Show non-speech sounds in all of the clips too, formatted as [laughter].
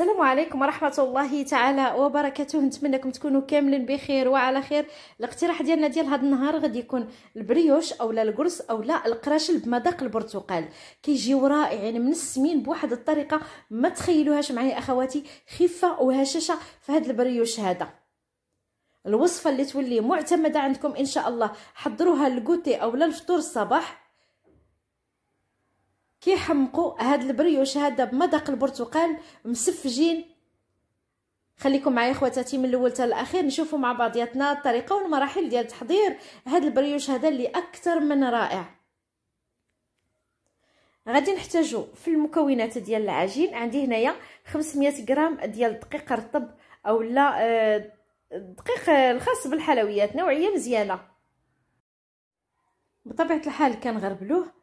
السلام عليكم ورحمة الله تعالى وبركاته نتمنى لكم تكونوا كاملين بخير وعلى خير الاقتراح ديالنا ديال هذا النهار غادي يكون البريوش اولا القرص اولا القراشل بمذاق البرتقال كيجيو رائعين يعني من السمين بواحد الطريقة ما تخيلوهاش معايا اخواتي خفة وهشاشة في هذا البريوش هذا الوصفة اللي تولي معتمدة عندكم ان شاء الله حضروها للكوتي اولا الفطور الصباح كيحمقوا هاد البريوش هذا بمذاق البرتقال مسفجين خليكم معايا خواتاتي من الاول حتى الاخير نشوفوا مع بعضياتنا الطريقه والمراحل ديال تحضير هاد البريوش هذا اللي اكثر من رائع غادي نحتاجو في المكونات ديال العجين عندي هنايا 500 غرام ديال الدقيق رطب اولا الدقيق آه، الخاص بالحلويات نوعيه مزيانه بطبيعه الحال كنغربلوه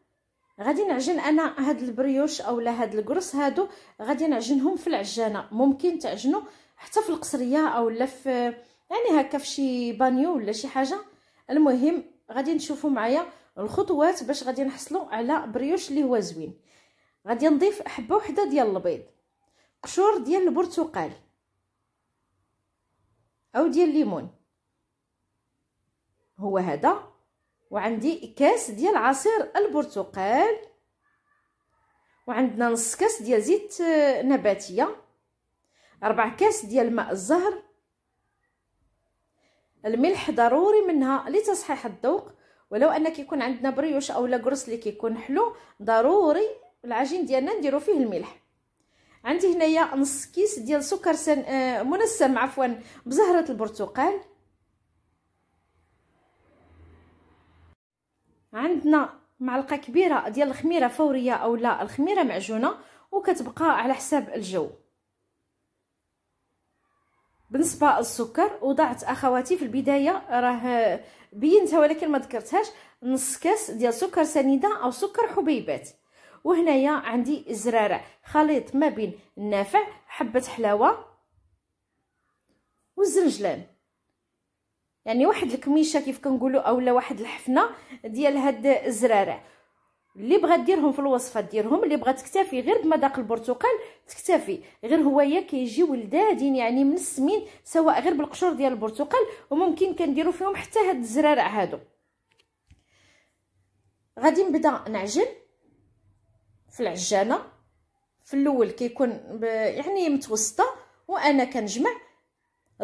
غادي نعجن انا هاد البريوش اولا هاد القرص هادو غادي نعجنهم في العجانه ممكن تعجنو حتى في القصريه اولا في يعني هكا في شي بانيو ولا شي حاجه المهم غادي نشوفوا معايا الخطوات باش غادي نحصلوا على بريوش اللي هو زوين غادي نضيف حبه وحده ديال البيض قشور ديال البرتقال او ديال الليمون هو هذا وعندي كاس ديال عصير البرتقال وعندنا نص كاس ديال زيت آه، نباتيه ربع كاس ديال ماء الزهر الملح ضروري منها لتصحيح الذوق ولو ان كيكون عندنا بريوش اولا كرس اللي كيكون حلو ضروري العجين ديالنا نديرو فيه الملح عندي هنايا نص كيس ديال سكر سن... آه، منسم عفوا بزهره البرتقال عندنا معلقه كبيره ديال الخميره فوريه اولا الخميره معجونه وكتبقى على حساب الجو بالنسبه للسكر وضعت اخواتي في البدايه راه بينتها ولكن ما ذكرتهاش نص كاس ديال سكر سنيده او سكر حبيبات وهنايا عندي زرارع خليط ما بين النافع حبه حلاوه والزنجلان يعني واحد الكميشه كيف كنقولوا اولا واحد الحفنه ديال هاد الزرارع اللي بغات ديرهم في الوصفه ديرهم اللي بغات تكتفي غير بمذاق البرتقال تكتفي غير هويا كيجيو ولدادين يعني من السمين سواء غير بالقشور ديال البرتقال وممكن كنديروا فيهم حتى هاد الزرارع هادو غادي نبدا نعجن في العجانه في الاول كيكون يعني متوسطه وانا كنجمع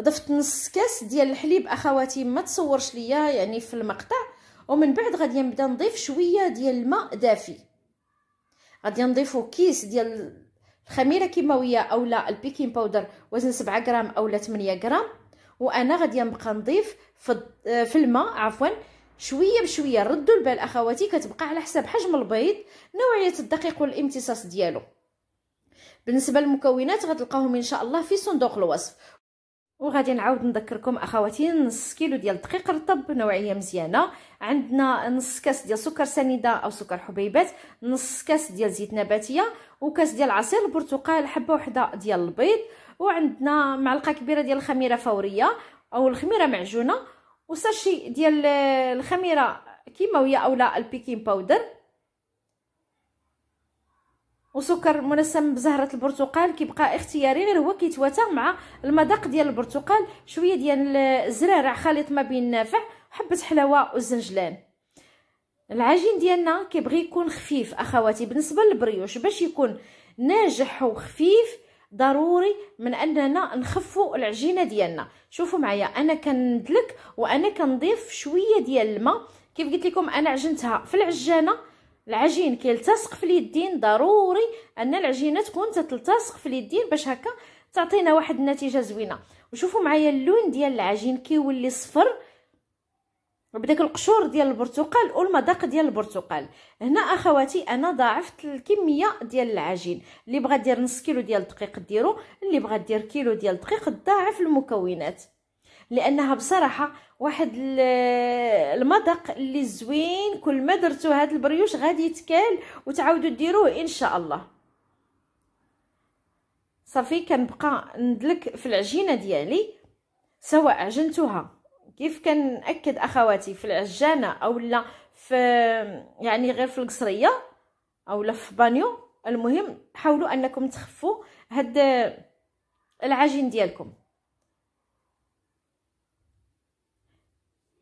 ضفت نص كاس ديال الحليب اخواتي ما تصورش ليا يعني في المقطع ومن بعد غادي نبدا نضيف شويه ديال الماء دافي غادي نضيفو كيس ديال الخميره كيماويه اولا البيكين باودر وزن 7 غرام اولا 8 غرام وانا غادي نبقى نضيف في الماء عفوا شويه بشويه ردوا البال اخواتي كتبقى على حسب حجم البيض نوعيه الدقيق والامتصاص ديالو بالنسبه للمكونات غتلقاهم ان شاء الله في صندوق الوصف وغادي نعاود نذكركم اخواتي نص كيلو ديال الدقيق رطب نوعيه مزيانه عندنا نص كاس ديال سكر سنيده او سكر حبيبات نص كاس ديال زيت نباتيه وكاس ديال عصير البرتقال حبه وحده ديال البيض وعندنا معلقه كبيره ديال الخميره فوريه او الخميره معجونه وساشي ديال الخميره كيماويه اولا البيكين باودر وسكر منسم بزهره البرتقال كيبقى اختياري غير هو كيتواتا مع المذاق ديال البرتقال شويه ديال الزرارع خليط ما بين نافع حبة حلاوه والزنجلان العجين ديالنا كيبغي يكون خفيف اخواتي بالنسبه للبريوش باش يكون ناجح وخفيف ضروري من اننا نخفو العجينه ديالنا شوفوا معايا انا كندلك وانا كنضيف شويه ديال الماء كيف قلت لكم انا عجنتها في العجانه العجين كيلتصق في اليدين ضروري ان العجينه تكون تتلتصق في اليدين باش هكا تعطينا واحد النتيجه زوينه وشوفوا معايا اللون ديال العجين كيولي صفر بداك القشور ديال البرتقال والمذاق ديال البرتقال هنا اخواتي انا ضاعفت الكميه ديال العجين اللي بغا دير نص كيلو ديال الدقيق ديرو اللي بغا دير كيلو ديال الدقيق ضاعف المكونات لانها بصراحه واحد المذاق اللي زوين كل ما درتو هاد البريوش غادي يتكال وتعاودوا ديروه ان شاء الله صافي كنبقى ندلك في العجينه ديالي سواء عجنتها كيف كنأكد اخواتي في العجانه اولا في يعني غير في القصريه اولا في بانيو المهم حاولوا انكم تخفوا هاد العجين ديالكم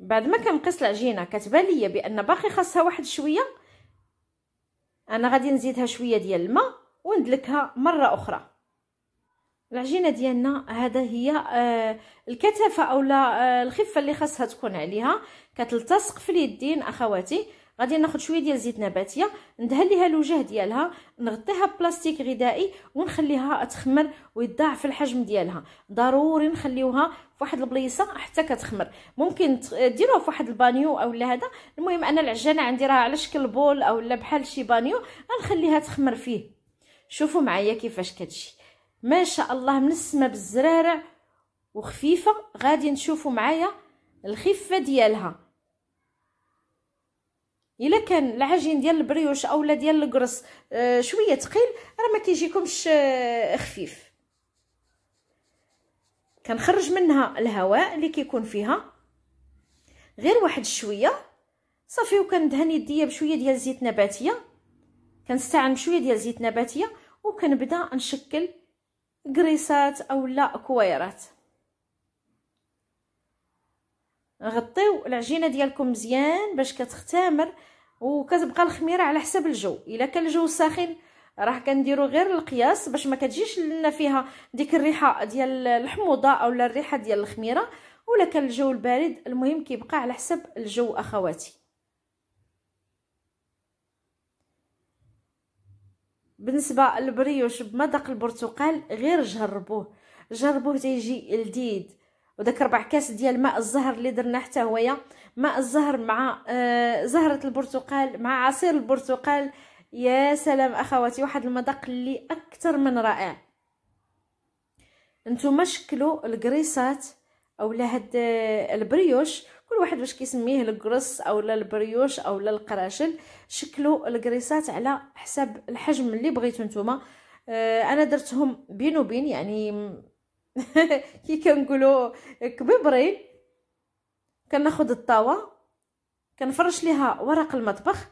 بعد ما كنقيس العجينه كتبان ليا بان باقي خاصها واحد شويه انا غادي نزيدها شويه ديال الماء وندلكها مره اخرى العجينه ديالنا هذا هي آه الكثافه اولا آه الخفه اللي خاصها تكون عليها كتلتصق في اليدين اخواتي غادي ناخذ شويه ديال زيت نباتيه ندهن ليها الوجه ديالها نغطيها ببلاستيك غذائي ونخليها تخمر ويضاعف الحجم ديالها ضروري نخليوها فواحد البليصه حتى كتخمر ممكن ديروها فواحد البانيو اولا هذا المهم انا العجانه عندي راه على شكل بول اولا بحال شي بانيو غنخليها تخمر فيه شوفوا معايا كيفاش كتجي ما شاء الله من السما بالزرارع وخفيفه غادي نشوفوا معايا الخفه ديالها الا كان العجين ديال البريوش اولا ديال الكرص آه، شويه ثقيل راه ما كيجيكمش آه، خفيف كنخرج منها الهواء اللي كيكون فيها غير واحد شويه صافي وكندهن يديا بشويه ديال زيت نباتيه كنستعمل شويه ديال زيت نباتيه وكنبدا نشكل قريصات اولا كويرات غطيو العجينه ديالكم مزيان باش كتختمر وكتبقى الخميره على حسب الجو الا كان الجو ساخن راه كنديروا غير القياس باش ما كتجيش لنا فيها ديك الريحه ديال الحموضه اولا الريحه ديال الخميره ولا كان الجو البارد المهم كيبقى على حسب الجو اخواتي بالنسبه للبريوش بمذاق البرتقال غير جربوه جربوه تيجي لذيذ وداك ربع كاس ديال ماء الزهر اللي درنا حتى هويا ماء الزهر مع آه، زهره البرتقال مع عصير البرتقال يا سلام اخواتي واحد المذاق اللي اكثر من رائع نتوما شكلوا الكريسات اولا هاد آه، البريوش كل واحد واش كيسميه الكرص اولا البريوش اولا القراشل شكلوا الكريسات على حساب الحجم اللي بغيتو نتوما آه، انا درتهم بين وبين يعني [laughs] كي كنقولوا كببرين كناخذ الطاوه كنفرش ليها ورق المطبخ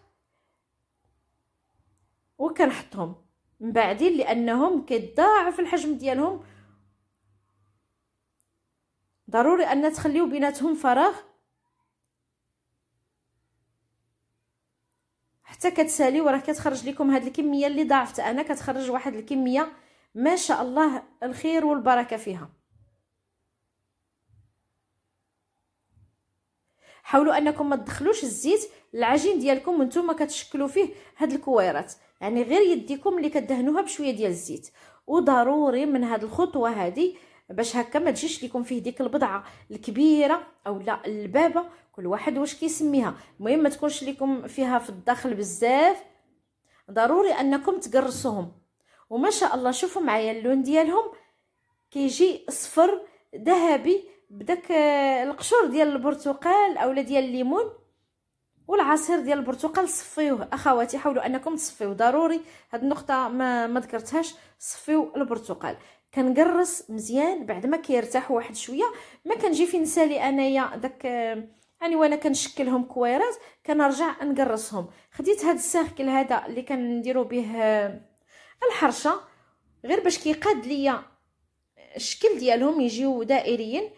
وكنحطهم من بعدين لانهم كيتضاعف الحجم ديالهم ضروري ان تخليو بيناتهم فراغ حتى كتسالي وراه كتخرج لكم هاد الكميه اللي ضاعفت انا كتخرج واحد الكميه ما شاء الله الخير والبركه فيها حاولوا انكم ما تدخلوش الزيت العجين ديالكم وانتم كتشكلوا فيه هاد الكويرات يعني غير يديكم اللي كدهنوها بشويه ديال الزيت وضروري من هاد الخطوه هادي باش هكا ما تجيش ليكم فيه ديك البضعه الكبيره او لا البابه كل واحد واش كيسميها المهم ما تكونش ليكم فيها في الداخل بزاف ضروري انكم تقرصوهم وما شاء الله شوفوا معايا اللون ديالهم كيجي اصفر ذهبي بداك آه، القشور ديال البرتقال اولا ديال الليمون والعصير ديال البرتقال صفيوه اخواتي حاولوا انكم تصفيوه ضروري هاد النقطه ما, ما ذكرتهاش صفيو البرتقال كنقرص مزيان بعد ما كيرتاح واحد شويه ما كنجي فين نسالي انايا داك يعني وانا كنشكلهم كويرات كنرجع نقرصهم خديت هاد السيركل هذا اللي كنديرو به آه، الحرشه غير باش كيقاد ليا الشكل ديالهم يجيو دائريين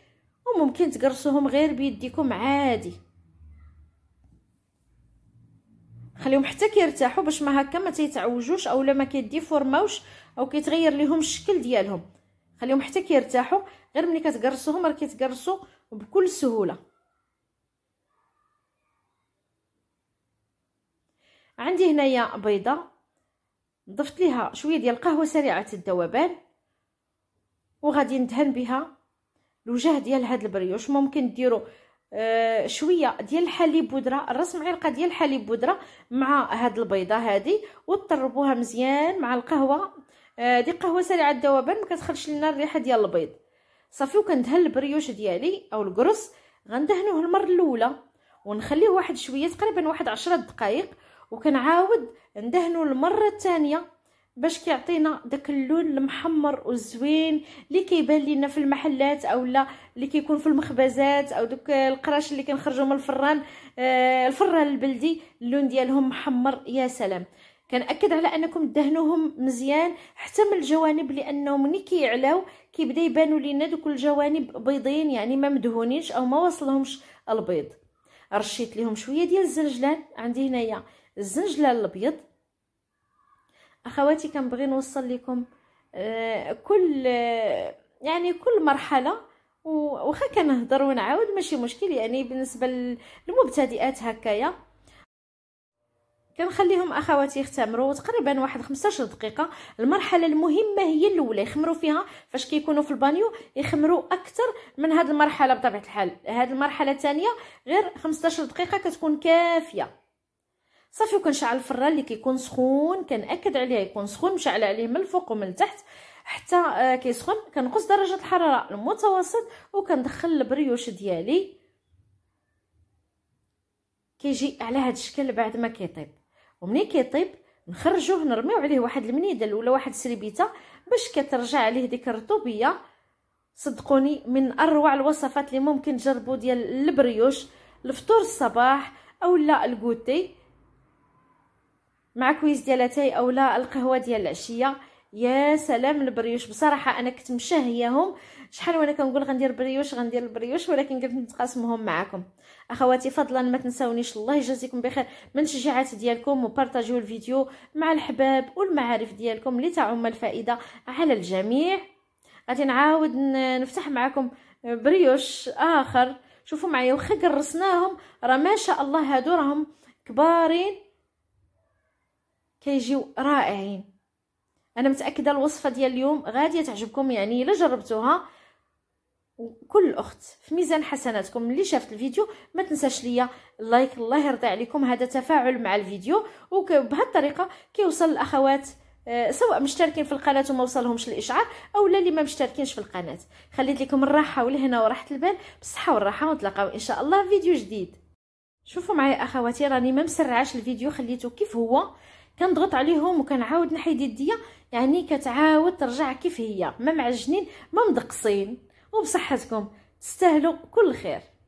وممكن تقرصوهم غير بيديكم عادي خليهم حتى كيرتاحوا باش ما هكا ما تيتعوجوش اولا ما كيديفورماوش او كيتغير ليهم الشكل ديالهم خليهم حتى كيرتاحوا غير ملي كتقرصوهم راه كيتقرصوا بكل سهوله عندي هنايا بيضه ضفت ليها شويه ديال القهوه سريعه الذوبان وغادي ندهن بها الوجه ديال هاد البريوش ممكن ديروا آه شويه ديال الحليب بودره راس معلقه ديال الحليب بودره مع هاد البيضه هادي وتطربوها مزيان مع القهوه آه دي قهوه سريعه الذوبان ما كتخرجش لنا الريحه ديال البيض صافي وكندهن البريوش ديالي او الكرص غندهنوه المره الاولى ونخليه واحد شويه تقريبا واحد عشرة دقائق وكنعاود ندهنو المره الثانيه باش كيعطينا داك اللون المحمر والزوين اللي كيبان لينا في المحلات اولا اللي كيكون في المخبزات او دوك القراش اللي كنخرجوا من الفران آه الفران البلدي اللون ديالهم محمر يا سلام كنأكد على انكم دهنوهم مزيان حتى من الجوانب لانه ملي كيعلاو كيبدا يبانوا لينا دوك الجوانب بيضين يعني ما مدهونينش او ما وصلهمش البيض رشيت ليهم شويه ديال الزنجلان عندي هنايا الزنجلان الابيض اخواتي كنبغي نوصل لكم آه، كل آه، يعني كل مرحله واخا كنهضر ونعاود ماشي مشكل يعني بالنسبه للمبتدئات هكايا كنخليهم اخواتي يختمروا تقريبا واحد 15 دقيقه المرحله المهمه هي الاولى يخمروا فيها فاش كيكونوا في البانيو يخمروا اكثر من هذه المرحله بطبيعه الحال هذه المرحله الثانيه غير 15 دقيقه كتكون كافيه صافي وكنشعل الفران اللي كيكون سخون كنأكد عليه يكون سخون مشعل عليه من الفوق ومن التحت حتى آه، كيسخن كنقص درجه الحراره المتوسط وكندخل البريوش ديالي كيجي على هذا الشكل بعد ما كيطيب ومنين كيطيب نخرجوه نرميو عليه واحد المنيدل ولا واحد سريبيته باش كترجع عليه ديك الرطوبيه صدقوني من اروع الوصفات اللي ممكن تجربوا ديال البريوش الفطور الصباح اولا الكوتي مع كويس ديال اتاي او لا القهوه ديال العشيه يا سلام البريوش بصراحه انا كنت مشهياهم شحال وانا كنقول غندير بريوش غندير البريوش ولكن قلت نتقاسمهم معكم اخواتي فضلا ما تنساونيش الله يجازيكم بخير من تشجيعات ديالكم وبارطاجيو الفيديو مع الحباب والمعارف ديالكم لتعم الفائده على الجميع غادي نعاود نفتح معكم بريوش اخر شوفوا معايا وخا قرصناهم راه ما شاء الله هادو راهم كبارين كيجيو رائعين انا متاكده الوصفه ديال اليوم غادي تعجبكم يعني الا جربتوها وكل اخت في ميزان حسناتكم اللي شافت الفيديو ما تنساش ليا اللايك الله يرضي عليكم هذا تفاعل مع الفيديو وبهذه الطريقه كيوصل الاخوات آه، سواء مشتركين في القناه وما وصلهمش الاشعار او لا اللي ما مشتركينش في القناه خليت لكم الراحه والهنا وراحه البال بالصحه والراحه ونتلاقاو ان شاء الله في فيديو جديد شوفوا معايا اخواتي راني ما مسرعاش الفيديو خليته كيف هو كنضغط عليهم وكنعاود نحيد يديا يعني كتعاود ترجع كيف هي ما معجنين ما مدقصين وبصحتكم تستاهلوا كل خير